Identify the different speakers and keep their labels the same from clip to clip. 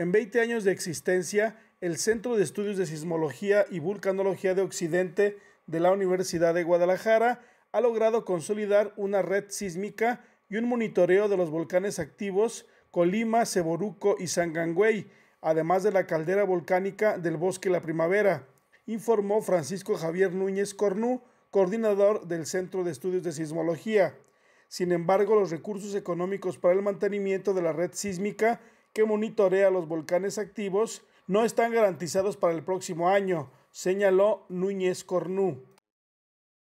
Speaker 1: En 20 años de existencia, el Centro de Estudios de Sismología y Vulcanología de Occidente de la Universidad de Guadalajara ha logrado consolidar una red sísmica y un monitoreo de los volcanes activos Colima, Ceboruco y Sangangüey, además de la caldera volcánica del Bosque La Primavera, informó Francisco Javier Núñez Cornu, coordinador del Centro de Estudios de Sismología. Sin embargo, los recursos económicos para el mantenimiento de la red sísmica que monitorea los volcanes activos no están garantizados para el próximo año, señaló
Speaker 2: Núñez Cornú.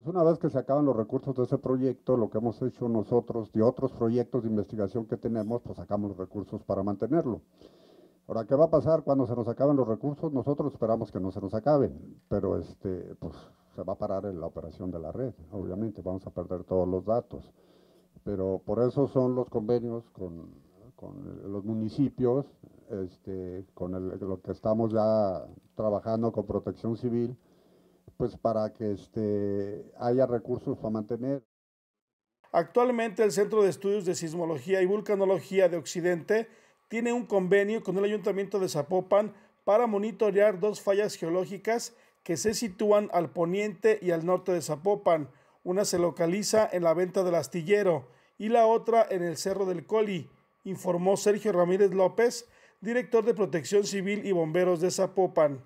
Speaker 2: Una vez que se acaban los recursos de ese proyecto, lo que hemos hecho nosotros de otros proyectos de investigación que tenemos, pues sacamos los recursos para mantenerlo. Ahora, ¿qué va a pasar cuando se nos acaben los recursos? Nosotros esperamos que no se nos acaben, pero este, pues se va a parar en la operación de la red, obviamente, vamos a perder todos los datos. Pero por eso son los convenios con con los municipios, este, con lo que estamos ya trabajando con protección civil, pues para que este, haya recursos para mantener.
Speaker 1: Actualmente el Centro de Estudios de Sismología y Vulcanología de Occidente tiene un convenio con el Ayuntamiento de Zapopan para monitorear dos fallas geológicas que se sitúan al poniente y al norte de Zapopan. Una se localiza en la venta del astillero y la otra en el Cerro del Coli informó Sergio Ramírez López, director de Protección Civil y Bomberos de Zapopan.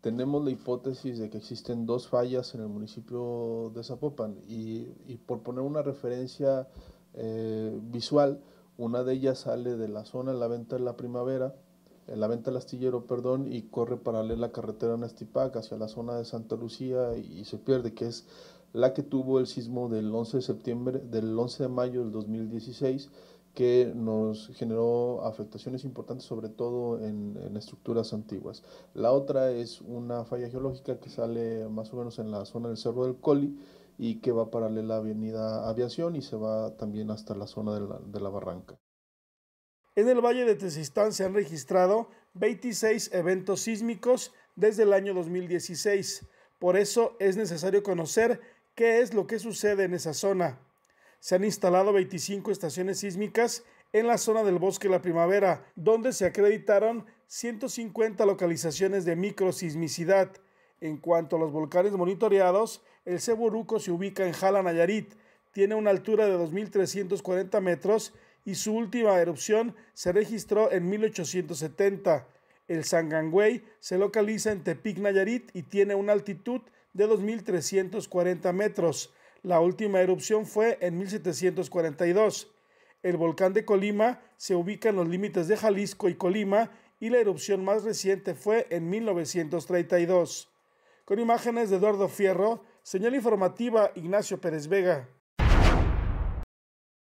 Speaker 3: Tenemos la hipótesis de que existen dos fallas en el municipio de Zapopan y, por poner una referencia eh, visual, una de ellas sale de la zona en la venta de la primavera, en la venta del astillero, perdón, y corre paralela a la carretera Nastipac hacia la zona de Santa Lucía y, se pierde, que es la que tuvo el sismo del 11 de septiembre, del 11 de mayo del 2016 que nos generó afectaciones importantes, sobre todo en, estructuras antiguas. La otra es una falla geológica que sale más o menos en la zona del Cerro del Coli y que va paralela a la Avenida Aviación y se va también hasta la zona de la, de la Barranca.
Speaker 1: En el Valle de Tezistán se han registrado 26 eventos sísmicos desde el año 2016. Por eso es necesario conocer qué es lo que sucede en esa zona se han instalado 25 estaciones sísmicas en la zona del bosque La Primavera, donde se acreditaron 150 localizaciones de microsismicidad. En cuanto a los volcanes monitoreados, el Ceboruco se ubica en Jala, Nayarit, tiene una altura de 2.340 metros y su última erupción se registró en 1870. El Sangangüey se localiza en Tepic, Nayarit y tiene una altitud de 2.340 metros. La última erupción fue en 1742. El volcán de Colima se ubica en los límites de Jalisco y Colima y la erupción más reciente fue en 1932. Con imágenes de Eduardo Fierro, señal informativa Ignacio Pérez Vega.